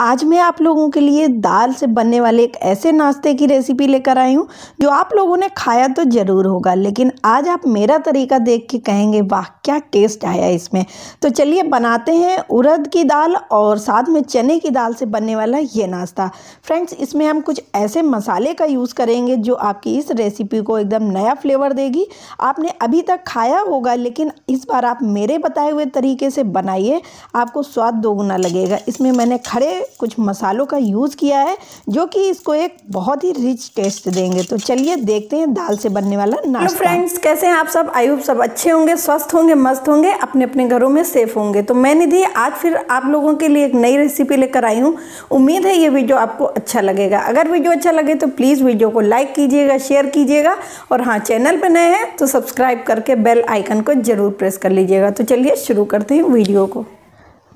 आज मैं आप लोगों के लिए दाल से बनने वाले एक ऐसे नाश्ते की रेसिपी लेकर आई हूँ जो आप लोगों ने खाया तो ज़रूर होगा लेकिन आज आप मेरा तरीका देख के कहेंगे वाह क्या टेस्ट आया इसमें तो चलिए बनाते हैं उड़द की दाल और साथ में चने की दाल से बनने वाला ये नाश्ता फ्रेंड्स इसमें हम कुछ ऐसे मसाले का यूज़ करेंगे जो आपकी इस रेसिपी को एकदम नया फ्लेवर देगी आपने अभी तक खाया होगा लेकिन इस बार आप मेरे बताए हुए तरीके से बनाइए आपको स्वाद दोगुना लगेगा इसमें मैंने खड़े कुछ मसालों का यूज़ किया है जो कि इसको एक बहुत ही रिच टेस्ट देंगे तो चलिए देखते हैं दाल से बनने वाला नाश्ता फ्रेंड्स कैसे हैं आप सब आयुब सब अच्छे होंगे स्वस्थ होंगे मस्त होंगे अपने अपने घरों में सेफ होंगे तो मैं निधि आज फिर आप लोगों के लिए एक नई रेसिपी लेकर आई हूँ उम्मीद है ये वीडियो आपको अच्छा लगेगा अगर वीडियो अच्छा लगे तो प्लीज़ वीडियो को लाइक कीजिएगा शेयर कीजिएगा और हाँ चैनल पर नए हैं तो सब्सक्राइब करके बेल आइकन को ज़रूर प्रेस कर लीजिएगा तो चलिए शुरू करते हैं वीडियो को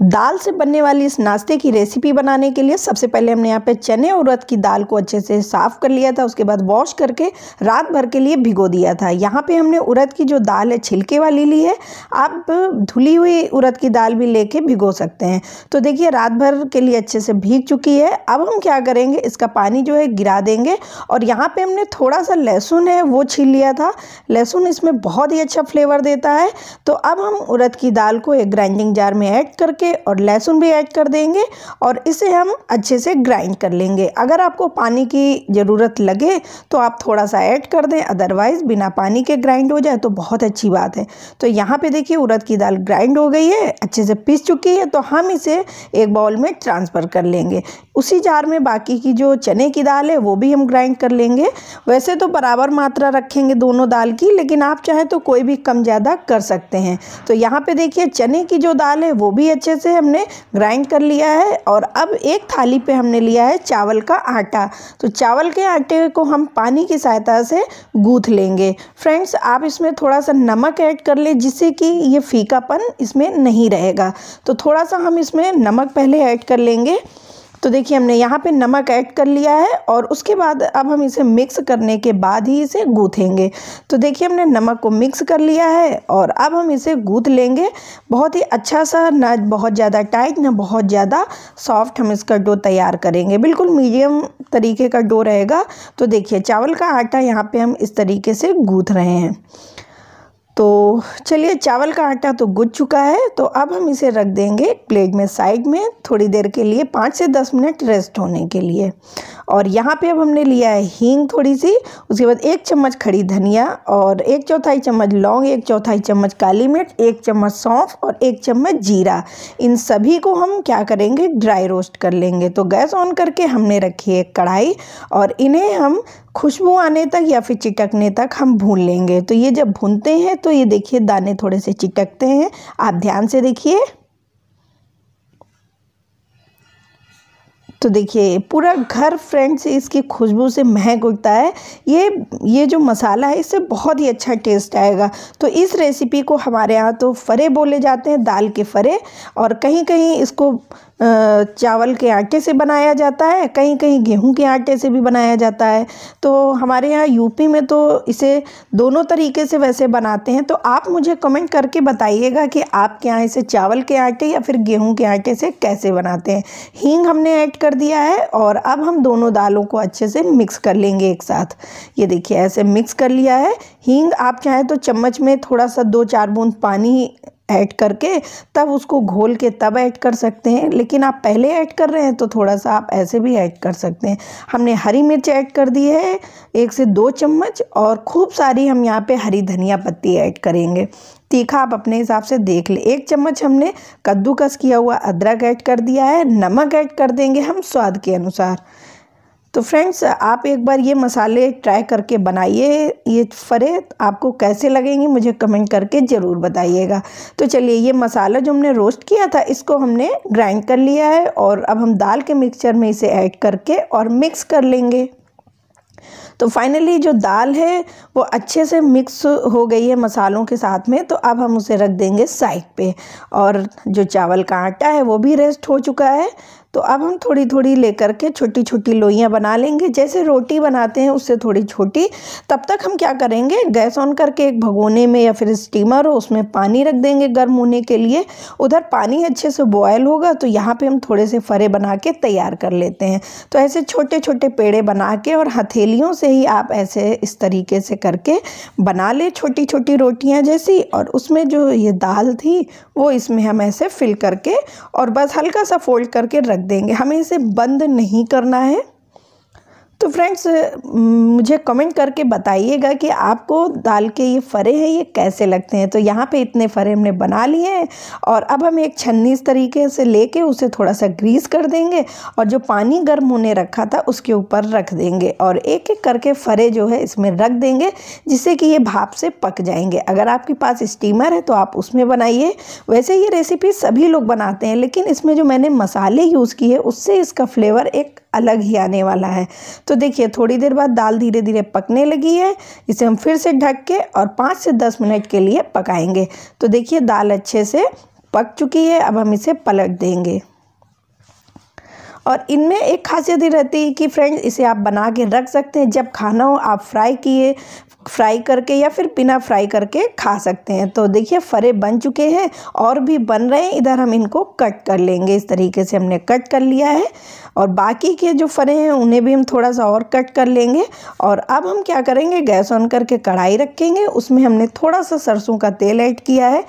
दाल से बनने वाली इस नाश्ते की रेसिपी बनाने के लिए सबसे पहले हमने यहाँ पे चने और उड़द की दाल को अच्छे से साफ़ कर लिया था उसके बाद वॉश करके रात भर के लिए भिगो दिया था यहाँ पे हमने उड़द की जो दाल है छिलके वाली ली है आप धुली हुई उड़द की दाल भी लेके भिगो सकते हैं तो देखिए रात भर के लिए अच्छे से भीग चुकी है अब हम क्या करेंगे इसका पानी जो है गिरा देंगे और यहाँ पर हमने थोड़ा सा लहसुन है वो छील लिया था लहसुन इसमें बहुत ही अच्छा फ्लेवर देता है तो अब हम उड़द की दाल को एक ग्राइंडिंग जार में ऐड करके के और लहसुन भी ऐड कर देंगे और इसे हम अच्छे से ग्राइंड कर लेंगे अगर आपको पानी की ज़रूरत लगे तो आप थोड़ा सा ऐड कर दें अदरवाइज़ बिना पानी के ग्राइंड हो जाए तो बहुत अच्छी बात है तो यहाँ पे देखिए उड़द की दाल ग्राइंड हो गई है अच्छे से पीस चुकी है तो हम इसे एक बाउल में ट्रांसफ़र कर लेंगे उसी जार में बाकी की जो चने की दाल है वो भी हम ग्राइंड कर लेंगे वैसे तो बराबर मात्रा रखेंगे दोनों दाल की लेकिन आप चाहें तो कोई भी कम ज़्यादा कर सकते हैं तो यहाँ पे देखिए चने की जो दाल है वो भी अच्छे से हमने ग्राइंड कर लिया है और अब एक थाली पे हमने लिया है चावल का आटा तो चावल के आटे को हम पानी की सहायता से गूँथ लेंगे फ्रेंड्स आप इसमें थोड़ा सा नमक ऐड कर लें जिससे कि ये फीकापन इसमें नहीं रहेगा तो थोड़ा सा हम इसमें नमक पहले ऐड कर लेंगे तो देखिए हमने यहाँ पे नमक ऐड कर लिया है और उसके बाद अब हम इसे मिक्स करने के बाद ही इसे गूँथेंगे तो देखिए हमने नमक को मिक्स कर लिया है और अब हम इसे गूँथ लेंगे बहुत ही अच्छा सा ना बहुत ज़्यादा टाइट ना बहुत ज़्यादा सॉफ्ट हम इसका डो तैयार करेंगे बिल्कुल मीडियम तरीके का डो रहेगा तो देखिए चावल का आटा यहाँ पर हम इस तरीके से गूँथ रहे हैं तो चलिए चावल का आटा तो गुज चुका है तो अब हम इसे रख देंगे प्लेट में साइड में थोड़ी देर के लिए पाँच से दस मिनट रेस्ट होने के लिए और यहाँ पे अब हमने लिया है हींग थोड़ी सी उसके बाद एक चम्मच खड़ी धनिया और एक चौथाई चम्मच लौंग एक चौथाई चम्मच काली मिर्च एक चम्मच सौंफ और एक चम्मच जीरा इन सभी को हम क्या करेंगे ड्राई रोस्ट कर लेंगे तो गैस ऑन करके हमने रखी है कढ़ाई और इन्हें हम खुशबू आने तक या फिर चिटकने तक हम भून लेंगे तो ये जब भूनते हैं तो ये देखिए दाने थोड़े से चिटकते हैं आप ध्यान से देखिए तो देखिए पूरा घर फ्रेंड्स इसकी खुशबू से महक उठता है ये ये जो मसाला है इससे बहुत ही अच्छा टेस्ट आएगा तो इस रेसिपी को हमारे यहाँ तो फ़रे बोले जाते हैं दाल के फ़रे और कहीं कहीं इसको चावल के आटे से बनाया जाता है कहीं कहीं गेहूं के आटे से भी बनाया जाता है तो हमारे यहाँ यूपी में तो इसे दोनों तरीके से वैसे बनाते हैं तो आप मुझे कमेंट करके बताइएगा कि आप यहाँ इसे चावल के आटे या फिर गेहूं के आटे से कैसे बनाते हैं हींग हमने ऐड कर दिया है और अब हम दोनों दालों को अच्छे से मिक्स कर लेंगे एक साथ ये देखिए ऐसे मिक्स कर लिया है हींग आप चाहें तो चम्मच में थोड़ा सा दो चार बूंद पानी ऐड करके तब उसको घोल के तब ऐड कर सकते हैं लेकिन आप पहले ऐड कर रहे हैं तो थोड़ा सा आप ऐसे भी ऐड कर सकते हैं हमने हरी मिर्च ऐड कर दी है एक से दो चम्मच और खूब सारी हम यहाँ पे हरी धनिया पत्ती ऐड करेंगे तीखा आप अपने हिसाब से देख लें एक चम्मच हमने कद्दूकस किया हुआ अदरक ऐड कर दिया है नमक ऐड कर देंगे हम स्वाद के अनुसार तो फ्रेंड्स आप एक बार ये मसाले ट्राई करके बनाइए ये फरे आपको कैसे लगेंगे मुझे कमेंट करके ज़रूर बताइएगा तो चलिए ये मसाला जो हमने रोस्ट किया था इसको हमने ग्राइंड कर लिया है और अब हम दाल के मिक्सचर में इसे ऐड करके और मिक्स कर लेंगे तो फाइनली जो दाल है वो अच्छे से मिक्स हो गई है मसालों के साथ में तो अब हम उसे रख देंगे साइड पे और जो चावल का आटा है वो भी रेस्ट हो चुका है तो अब हम थोड़ी थोड़ी लेकर के छोटी छोटी लोइयाँ बना लेंगे जैसे रोटी बनाते हैं उससे थोड़ी छोटी तब तक हम क्या करेंगे गैस ऑन करके एक भगोने में या फिर स्टीमर हो उसमें पानी रख देंगे गर्म होने के लिए उधर पानी अच्छे से बॉयल होगा तो यहाँ पे हम थोड़े से फरे बना के तैयार कर लेते हैं तो ऐसे छोटे छोटे पेड़े बना के और हथेली उंगलियों से ही आप ऐसे इस तरीके से करके बना ले छोटी छोटी रोटियां जैसी और उसमें जो ये दाल थी वो इसमें हम ऐसे फिल करके और बस हल्का सा फोल्ड करके रख देंगे हमें इसे बंद नहीं करना है तो फ्रेंड्स मुझे कमेंट करके बताइएगा कि आपको दाल के ये फरे हैं ये कैसे लगते हैं तो यहाँ पे इतने फरे हमने बना लिए हैं और अब हम एक छन्नी इस तरीके से लेके उसे थोड़ा सा ग्रीस कर देंगे और जो पानी गर्म होने रखा था उसके ऊपर रख देंगे और एक एक करके फरे जो है इसमें रख देंगे जिससे कि ये भाप से पक जाएंगे अगर आपके पास स्टीमर है तो आप उसमें बनाइए वैसे ये रेसिपी सभी लोग बनाते हैं लेकिन इसमें जो मैंने मसाले यूज़ किए उससे इसका फ्लेवर एक अलग ही आने वाला है तो देखिए थोड़ी देर बाद दाल धीरे धीरे पकने लगी है इसे हम फिर से ढक के और पाँच से दस मिनट के लिए पकाएंगे तो देखिए दाल अच्छे से पक चुकी है अब हम इसे पलट देंगे और इनमें एक खासियत ये रहती है कि फ्रेंड्स इसे आप बना के रख सकते हैं जब खाना हो आप फ्राई किए फ्राई करके या फिर बिना फ्राई करके खा सकते हैं तो देखिए फरे बन चुके हैं और भी बन रहे हैं इधर हम इनको कट कर लेंगे इस तरीके से हमने कट कर लिया है और बाकी के जो फरे हैं उन्हें भी हम थोड़ा सा और कट कर लेंगे और अब हम क्या करेंगे गैस ऑन करके कढ़ाई रखेंगे उसमें हमने थोड़ा सा सरसों का तेल ऐड किया है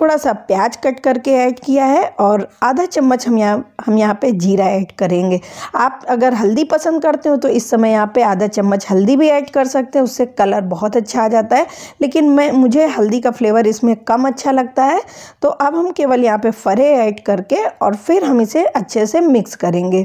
थोड़ा सा प्याज कट करके ऐड किया है और आधा चम्मच हम यहाँ हम यहाँ पे जीरा ऐड करेंगे आप अगर हल्दी पसंद करते हो तो इस समय यहाँ पे आधा चम्मच हल्दी भी ऐड कर सकते हैं उससे कलर बहुत अच्छा आ जाता है लेकिन मैं मुझे हल्दी का फ्लेवर इसमें कम अच्छा लगता है तो अब हम केवल यहाँ पे फरे ऐड करके और फिर हम इसे अच्छे से मिक्स करेंगे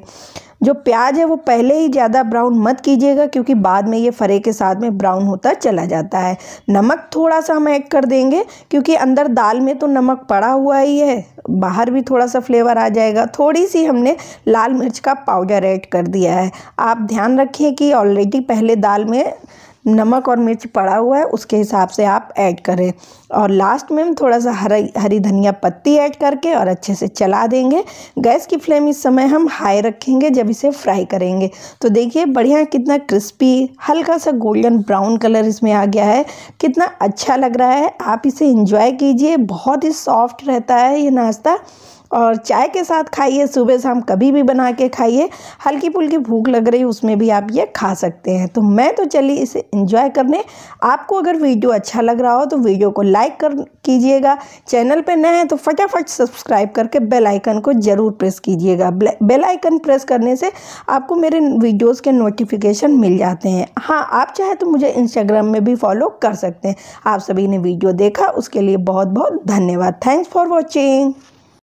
जो प्याज है वो पहले ही ज़्यादा ब्राउन मत कीजिएगा क्योंकि बाद में ये फरे के साथ में ब्राउन होता चला जाता है नमक थोड़ा सा हम ऐड कर देंगे क्योंकि अंदर दाल में तो नमक पड़ा हुआ ही है बाहर भी थोड़ा सा फ्लेवर आ जाएगा थोड़ी सी हमने लाल मिर्च का पाउडर ऐड कर दिया है आप ध्यान रखें कि ऑलरेडी पहले दाल में नमक और मिर्च पड़ा हुआ है उसके हिसाब से आप ऐड करें और लास्ट में हम थोड़ा सा हरी हरी धनिया पत्ती ऐड करके और अच्छे से चला देंगे गैस की फ्लेम इस समय हम हाई रखेंगे जब इसे फ्राई करेंगे तो देखिए बढ़िया कितना क्रिस्पी हल्का सा गोल्डन ब्राउन कलर इसमें आ गया है कितना अच्छा लग रहा है आप इसे इंजॉय कीजिए बहुत ही सॉफ्ट रहता है ये नाश्ता और चाय के साथ खाइए सुबह शाम कभी भी बना के खाइए हल्की फुल्की भूख लग रही उसमें भी आप ये खा सकते हैं तो मैं तो चली इसे इंजॉय करने आपको अगर वीडियो अच्छा लग रहा हो तो वीडियो को लाइक कर कीजिएगा चैनल पर नए हैं तो फटाफट सब्सक्राइब करके बेल आइकन को ज़रूर प्रेस कीजिएगा बेल आइकन प्रेस करने से आपको मेरे वीडियोज़ के नोटिफिकेशन मिल जाते हैं हाँ आप चाहे तो मुझे इंस्टाग्राम में भी फॉलो कर सकते हैं आप सभी ने वीडियो देखा उसके लिए बहुत बहुत धन्यवाद थैंक्स फॉर वॉचिंग